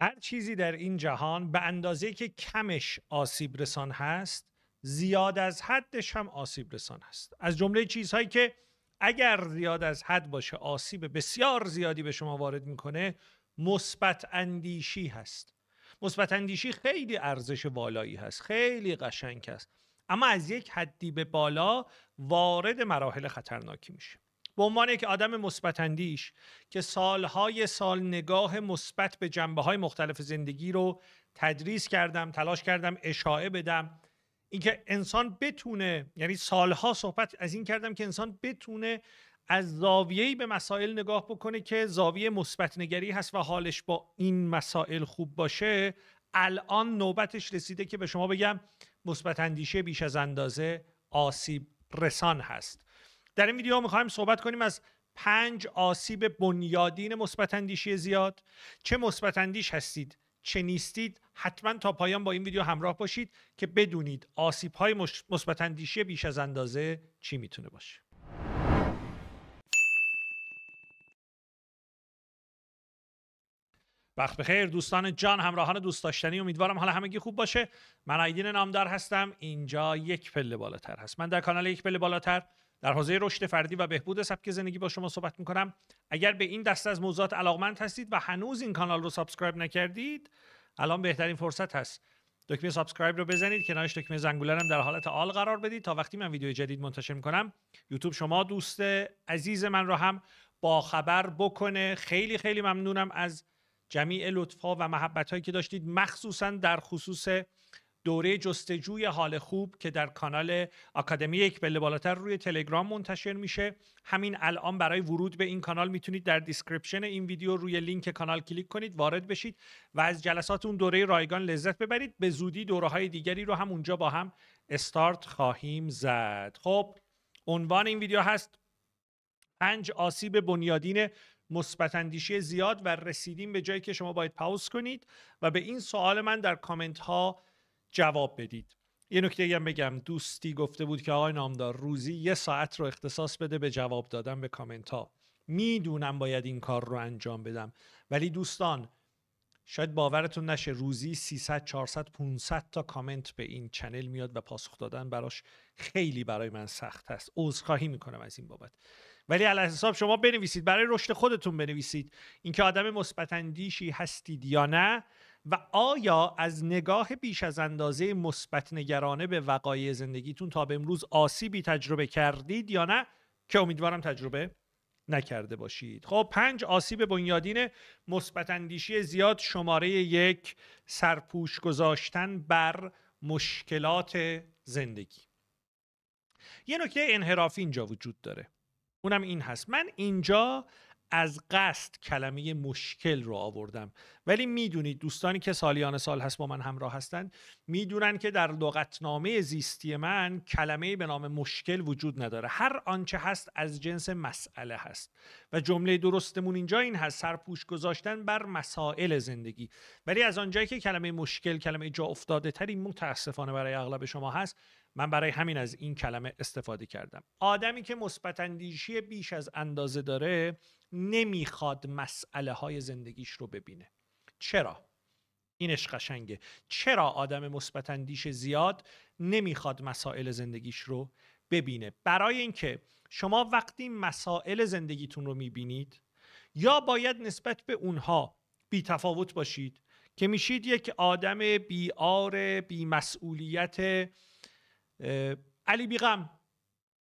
هر چیزی در این جهان به اندازه که کمش آسیب رسان هست زیاد از حدش هم آسیب رسان هست از جمله چیزهایی که اگر زیاد از حد باشه آسیب بسیار زیادی به شما وارد میکنه مثبت اندیشی هست مثبت اندیشی خیلی ارزش والایی هست خیلی قشنگ است. اما از یک حدی به بالا وارد مراحل خطرناکی میشه به عنوان یک آدم مثبت اندیش که سالهای سال نگاه مثبت به جنبه های مختلف زندگی رو تدریس کردم تلاش کردم اشاعه بدم اینکه انسان بتونه یعنی سالها صحبت از این کردم که انسان بتونه از زاویه‌ای به مسائل نگاه بکنه که زاویه مثبت نگری هست و حالش با این مسائل خوب باشه الان نوبتش رسیده که به شما بگم مثبت اندیشه بیش از اندازه آسیب رسان هست در این ویدیو میخوایم صحبت کنیم از پنج آسیب بنیادین مثبت اندیشی زیاد چه مثبت اندیش هستید چه نیستید حتما تا پایان با این ویدیو همراه باشید که بدونید آسیب های اندیشی بیش از اندازه چی میتونه باشه وقت بخیر دوستان جان همراهان دوست داشتنی امیدوارم حالا همگی خوب باشه من آیدین نامدار هستم اینجا یک پله بالاتر هست من در کانال یک پله بالاتر در حوزه رشد فردی و بهبود سبک زندگی با شما صحبت کنم. اگر به این دسته از موضوعات علاقمند هستید و هنوز این کانال رو سابسکرایب نکردید الان بهترین فرصت هست دکمه سابسکرایب رو بزنید کنارش دکمه زنگوله هم در حالت آل قرار بدید تا وقتی من ویدیو جدید منتشر کنم یوتیوب شما دوست عزیز من رو هم با خبر بکنه خیلی خیلی ممنونم از جمیع لطفها و محبت هایی که داشتید مخصوصا در خصوص دوره جستجوی حال خوب که در کانال آکادمی یک پله بالاتر روی تلگرام منتشر میشه همین الان برای ورود به این کانال میتونید در دیسکریپشن این ویدیو روی لینک کانال کلیک کنید وارد بشید و از جلسات اون دوره رایگان لذت ببرید به زودی دوره های دیگری رو هم اونجا با هم استارت خواهیم زد خب عنوان این ویدیو هست پنج آسیب بنیادین مثبت زیاد و رسیدیم به جایی که شما باید پاوز کنید و به این سوال من در کامنت ها جواب بدید یه نکته هم بگم دوستی گفته بود که آقای نامدار روزی یه ساعت رو اختصاص بده به جواب دادن به کامنت ها میدونم باید این کار رو انجام بدم ولی دوستان شاید باورتون نشه روزی 300 400 500 تا کامنت به این چنل میاد و پاسخ دادن براش خیلی برای من سخت هست عذرخواهی میکنم از این بابت ولی علی حساب شما بنویسید برای رشد خودتون بنویسید اینکه آدم مثبت هستید یا نه و آیا از نگاه بیش از اندازه مثبت نگرانه به وقایع زندگیتون تا به امروز آسیبی تجربه کردید یا نه که امیدوارم تجربه نکرده باشید خب پنج آسیب بنیادین مثبت اندیشی زیاد شماره یک سرپوش گذاشتن بر مشکلات زندگی یه نکته انحرافی اینجا وجود داره اونم این هست من اینجا از قصد کلمه مشکل رو آوردم ولی میدونید دوستانی که سالیان سال هست با من همراه هستن میدونن که در لغتنامه زیستی من کلمه به نام مشکل وجود نداره هر آنچه هست از جنس مسئله هست و جمله درستمون اینجا این هست سرپوش گذاشتن بر مسائل زندگی ولی از آنجایی که کلمه مشکل کلمه جا افتاده تری متاسفانه برای اغلب شما هست من برای همین از این کلمه استفاده کردم آدمی که مثبت اندیشی بیش از اندازه داره نمیخواد مسئله های زندگیش رو ببینه چرا اینش قشنگه چرا آدم مثبت زیاد نمیخواد مسائل زندگیش رو ببینه برای اینکه شما وقتی مسائل زندگیتون رو میبینید یا باید نسبت به اونها بی تفاوت باشید که میشید یک آدم بیار بیمسئولیت. علی بیغم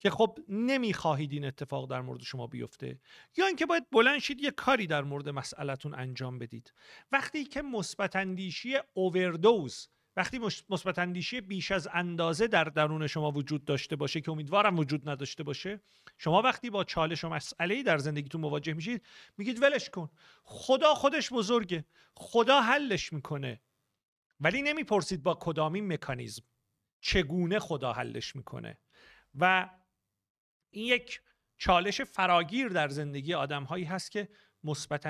که خب نمیخواهید این اتفاق در مورد شما بیفته یا اینکه باید بلند شید یه کاری در مورد مسئلهتون انجام بدید وقتی که مثبت اندیشی اووردوز وقتی مثبت اندیشی بیش از اندازه در درون شما وجود داشته باشه که امیدوارم وجود نداشته باشه شما وقتی با چالش و مسئله در زندگیتون مواجه میشید میگید ولش کن خدا خودش بزرگه خدا حلش میکنه ولی نمیپرسید با کدامین مکانیزم چگونه خدا حلش میکنه و این یک چالش فراگیر در زندگی آدم هایی هست که مثبت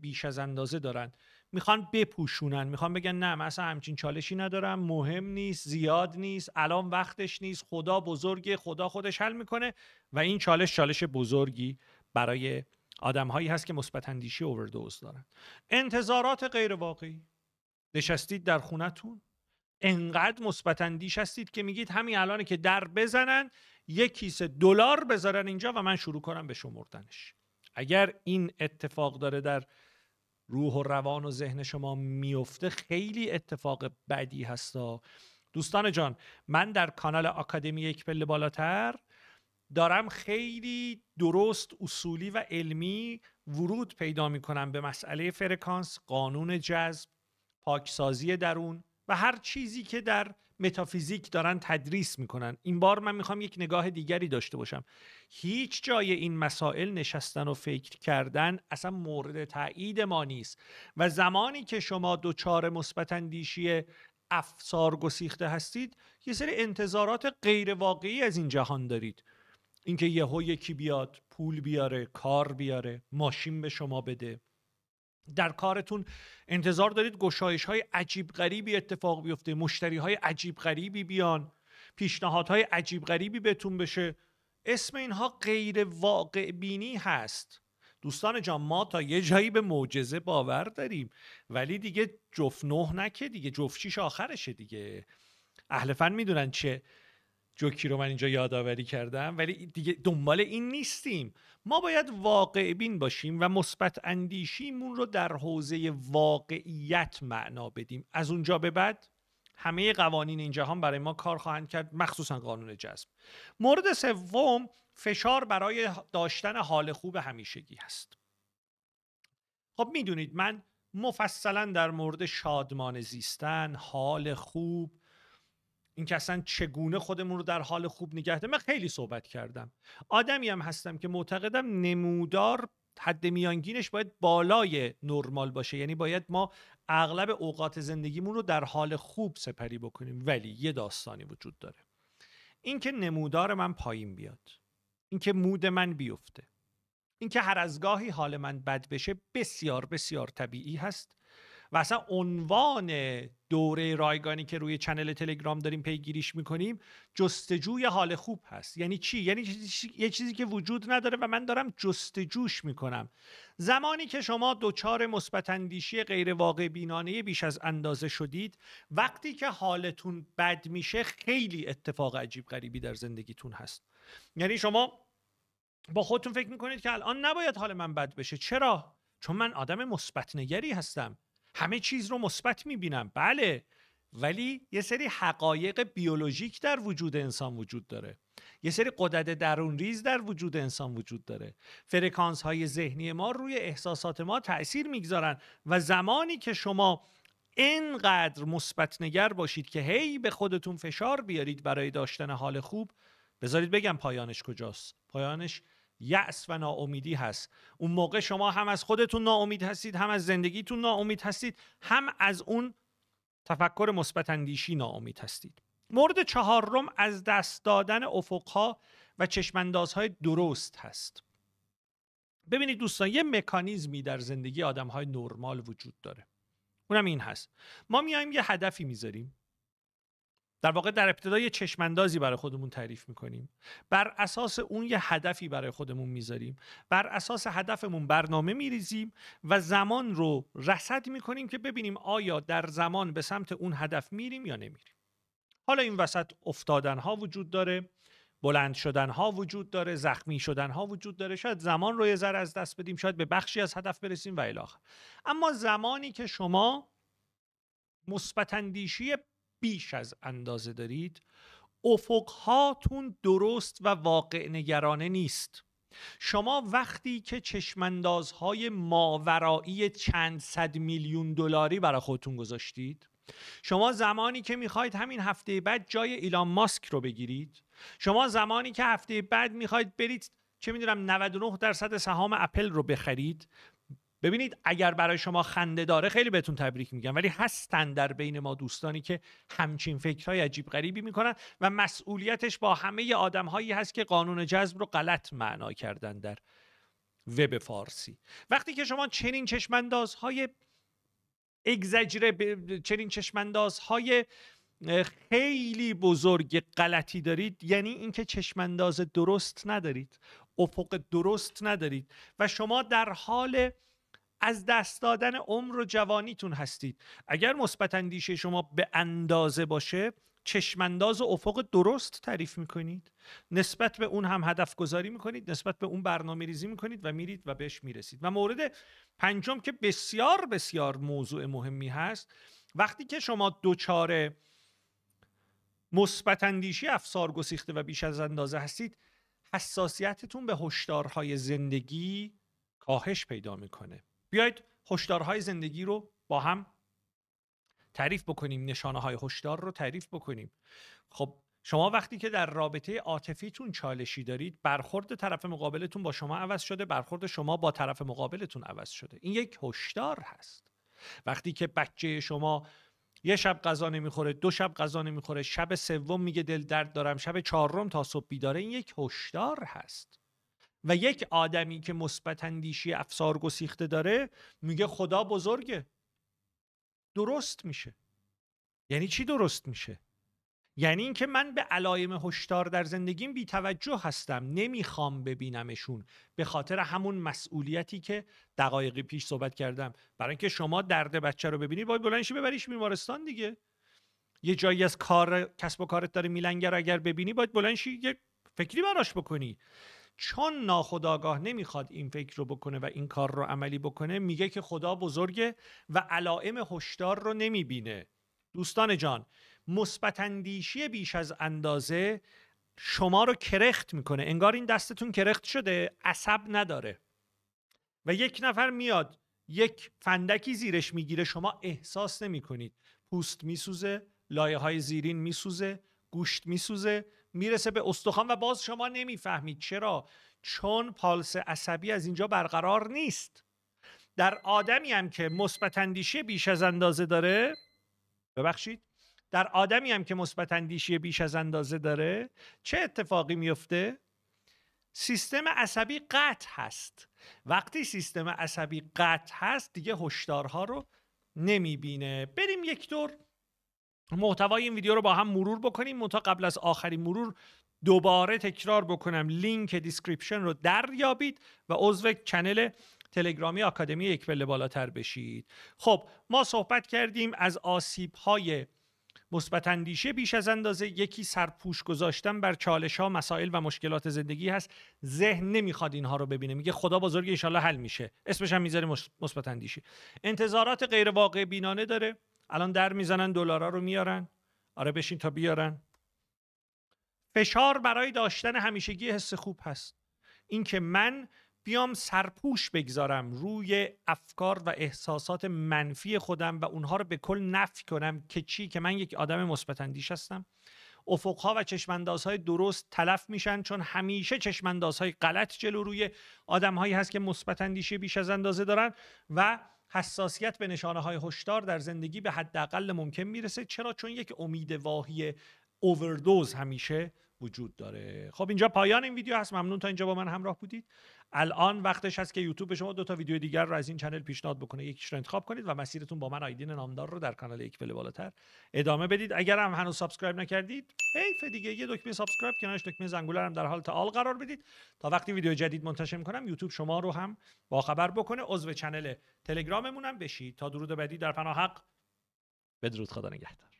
بیش از اندازه دارن میخوان بپوشونن میخوان بگن نه من اصلا همچین چالشی ندارم مهم نیست زیاد نیست الان وقتش نیست خدا بزرگه خدا خودش حل میکنه و این چالش چالش بزرگی برای آدم هایی هست که مثبت اندیشی اووردوز دارن انتظارات غیر واقعی نشستید در خونتون انقدر مثبت اندیش هستید که میگید همین الان که در بزنن یک کیسه دلار بذارن اینجا و من شروع کنم به شمردنش اگر این اتفاق داره در روح و روان و ذهن شما میفته خیلی اتفاق بدی هستا دوستان جان من در کانال آکادمی یک پله بالاتر دارم خیلی درست اصولی و علمی ورود پیدا میکنم به مسئله فرکانس قانون جذب پاکسازی درون و هر چیزی که در متافیزیک دارن تدریس میکنن این بار من میخوام یک نگاه دیگری داشته باشم هیچ جای این مسائل نشستن و فکر کردن اصلا مورد تایید ما نیست و زمانی که شما دوچار مثبت اندیشی افسار گسیخته هستید یه سری انتظارات غیر واقعی از این جهان دارید اینکه یهو یکی بیاد پول بیاره کار بیاره ماشین به شما بده در کارتون انتظار دارید گشایش های عجیب غریبی اتفاق بیفته مشتری های عجیب غریبی بیان پیشنهادهای عجیب غریبی بهتون بشه اسم اینها غیر واقع بینی هست دوستان جان ما تا یه جایی به معجزه باور داریم ولی دیگه جفت نه نکه دیگه جفت شیش آخرشه دیگه اهل فن میدونن چه جوکی رو من اینجا یادآوری کردم ولی دیگه دنبال این نیستیم ما باید واقع بین باشیم و مثبت اندیشیمون رو در حوزه واقعیت معنا بدیم از اونجا به بعد همه قوانین این جهان برای ما کار خواهند کرد مخصوصا قانون جذب مورد سوم فشار برای داشتن حال خوب همیشگی هست خب میدونید من مفصلا در مورد شادمان زیستن حال خوب اینکه اصلا چگونه خودمون رو در حال خوب نگه داریم من خیلی صحبت کردم آدمی هم هستم که معتقدم نمودار حد میانگینش باید بالای نرمال باشه یعنی باید ما اغلب اوقات زندگیمون رو در حال خوب سپری بکنیم ولی یه داستانی وجود داره اینکه نمودار من پایین بیاد اینکه مود من بیفته اینکه هر از گاهی حال من بد بشه بسیار بسیار طبیعی هست و اصلا عنوان دوره رایگانی که روی چنل تلگرام داریم پیگیریش میکنیم جستجوی حال خوب هست یعنی چی یعنی یه چیزی که وجود نداره و من دارم جستجوش میکنم زمانی که شما دچار مثبت اندیشی غیر واقع بینانه بیش از اندازه شدید وقتی که حالتون بد میشه خیلی اتفاق عجیب غریبی در زندگیتون هست یعنی شما با خودتون فکر میکنید که الان نباید حال من بد بشه چرا چون من آدم مثبت نگری هستم همه چیز رو مثبت میبینم بله ولی یه سری حقایق بیولوژیک در وجود انسان وجود داره یه سری قدرت درون ریز در وجود انسان وجود داره فرکانس های ذهنی ما روی احساسات ما تاثیر میگذارن و زمانی که شما اینقدر مثبت نگر باشید که هی به خودتون فشار بیارید برای داشتن حال خوب بذارید بگم پایانش کجاست پایانش یأس و ناامیدی هست اون موقع شما هم از خودتون ناامید هستید هم از زندگیتون ناامید هستید هم از اون تفکر مثبت اندیشی ناامید هستید مورد چهارم از دست دادن افقها و چشماندازهای درست هست ببینید دوستان یه مکانیزمی در زندگی آدمهای نرمال وجود داره اونم این هست ما میایم یه هدفی میذاریم در واقع در ابتدا یه برای خودمون تعریف میکنیم بر اساس اون یه هدفی برای خودمون میذاریم بر اساس هدفمون برنامه میریزیم و زمان رو رصد میکنیم که ببینیم آیا در زمان به سمت اون هدف میریم یا نمیریم حالا این وسط افتادن ها وجود داره بلند شدن ها وجود داره زخمی شدن ها وجود داره شاید زمان رو یه ذره از دست بدیم شاید به بخشی از هدف برسیم و الی اما زمانی که شما مثبت بیش از اندازه دارید افقهاتون درست و واقع نگرانه نیست شما وقتی که چشماندازهای ماورایی چند صد میلیون دلاری برای خودتون گذاشتید شما زمانی که میخواید همین هفته بعد جای ایلان ماسک رو بگیرید شما زمانی که هفته بعد میخواید برید چه میدونم 99 درصد سهام اپل رو بخرید ببینید اگر برای شما خنده داره خیلی بهتون تبریک میگم ولی هستن در بین ما دوستانی که همچین فکرهای عجیب غریبی میکنن و مسئولیتش با همه آدمهایی هست که قانون جذب رو غلط معنا کردن در وب فارسی وقتی که شما چنین چشماندازهای اگزجره چنین چشماندازهای خیلی بزرگ غلطی دارید یعنی اینکه چشمانداز درست ندارید افق درست ندارید و شما در حال از دست دادن عمر و جوانیتون هستید اگر مثبت اندیشه شما به اندازه باشه چشمانداز و افق درست تعریف میکنید نسبت به اون هم هدف گذاری میکنید نسبت به اون برنامه ریزی میکنید و میرید و بهش میرسید و مورد پنجم که بسیار بسیار موضوع مهمی هست وقتی که شما دوچار مثبت اندیشی افسار گسیخته و بیش از اندازه هستید حساسیتتون به هشدارهای زندگی کاهش پیدا میکنه بیاید هشدارهای زندگی رو با هم تعریف بکنیم نشانه های هشدار رو تعریف بکنیم خب شما وقتی که در رابطه عاطفیتون چالشی دارید برخورد طرف مقابلتون با شما عوض شده برخورد شما با طرف مقابلتون عوض شده این یک هشدار هست وقتی که بچه شما یه شب غذا نمیخوره دو شب غذا نمیخوره شب سوم میگه دل درد دارم شب چهارم تا صبح بیداره این یک هشدار هست و یک آدمی که مثبت اندیشی افسار گسیخته داره میگه خدا بزرگه درست میشه یعنی چی درست میشه یعنی اینکه من به علایم هشدار در زندگیم بی توجه هستم نمیخوام ببینمشون به خاطر همون مسئولیتی که دقایقی پیش صحبت کردم برای اینکه شما درد بچه رو ببینی باید بلندشی ببریش بیمارستان دیگه یه جایی از کار کسب و کارت داره میلنگر اگر ببینی باید بلندشی یه فکری براش بکنی چون ناخداگاه نمیخواد این فکر رو بکنه و این کار رو عملی بکنه میگه که خدا بزرگه و علائم هشدار رو نمیبینه دوستان جان مثبت بیش از اندازه شما رو کرخت میکنه انگار این دستتون کرخت شده عصب نداره و یک نفر میاد یک فندکی زیرش میگیره شما احساس نمیکنید پوست میسوزه لایه های زیرین میسوزه گوشت میسوزه میرسه به استخوان و باز شما نمیفهمید چرا چون پالس عصبی از اینجا برقرار نیست در آدمی هم که مثبت اندیشی بیش از اندازه داره ببخشید در آدمی هم که مثبت اندیشی بیش از اندازه داره چه اتفاقی میفته سیستم عصبی قطع هست وقتی سیستم عصبی قطع هست دیگه هشدارها رو نمیبینه بریم یک دور محتوای این ویدیو رو با هم مرور بکنیم منتها قبل از آخرین مرور دوباره تکرار بکنم لینک دیسکریپشن رو دریابید و عضو کانال تلگرامی آکادمی یک پله بالاتر بشید خب ما صحبت کردیم از آسیب های مثبت اندیشه بیش از اندازه یکی سرپوش گذاشتن بر چالش ها مسائل و مشکلات زندگی هست ذهن نمیخواد اینها رو ببینه میگه خدا بزرگ انشالله حل میشه اسمش هم میذاره مثبت اندیشه انتظارات غیر واقع بینانه داره الان در میزنن دلارا رو میارن آره بشین تا بیارن فشار برای داشتن همیشگی حس خوب هست اینکه من بیام سرپوش بگذارم روی افکار و احساسات منفی خودم و اونها رو به کل نفی کنم که چی که من یک آدم مثبت اندیش هستم افقها و چشماندازهای درست تلف میشن چون همیشه چشماندازهای غلط جلو روی آدمهایی هست که مثبت بیش از اندازه دارن و حساسیت به نشانه های هشدار در زندگی به حداقل ممکن میرسه چرا چون یک امید واهی اووردوز همیشه وجود داره خب اینجا پایان این ویدیو هست ممنون تا اینجا با من همراه بودید الان وقتش هست که یوتیوب به شما دو تا ویدیو دیگر رو از این چنل پیشنهاد بکنه یکیش رو انتخاب کنید و مسیرتون با من آیدین نامدار رو در کانال یک پله بالاتر ادامه بدید اگر هم هنوز سابسکرایب نکردید حیف دیگه یه دکمه سابسکرایب کنارش دکمه زنگوله هم در حال تعال قرار بدید تا وقتی ویدیو جدید منتشر میکنم یوتیوب شما رو هم باخبر بکنه عضو چنل تلگراممون هم بشید تا درود بعدی در پناه حق بدرود خدا نگهدار